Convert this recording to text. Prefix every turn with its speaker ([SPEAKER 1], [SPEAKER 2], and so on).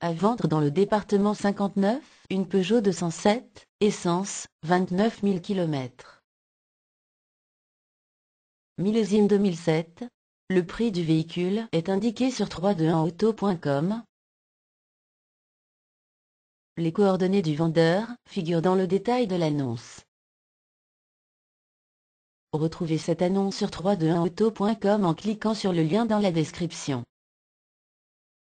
[SPEAKER 1] À vendre dans le département 59, une Peugeot 207, essence, 29 000 km. Millésime 2007. Le prix du véhicule est indiqué sur 321auto.com. Les coordonnées du vendeur figurent dans le détail de l'annonce. Retrouvez cette annonce sur 321auto.com en cliquant sur le lien dans la description.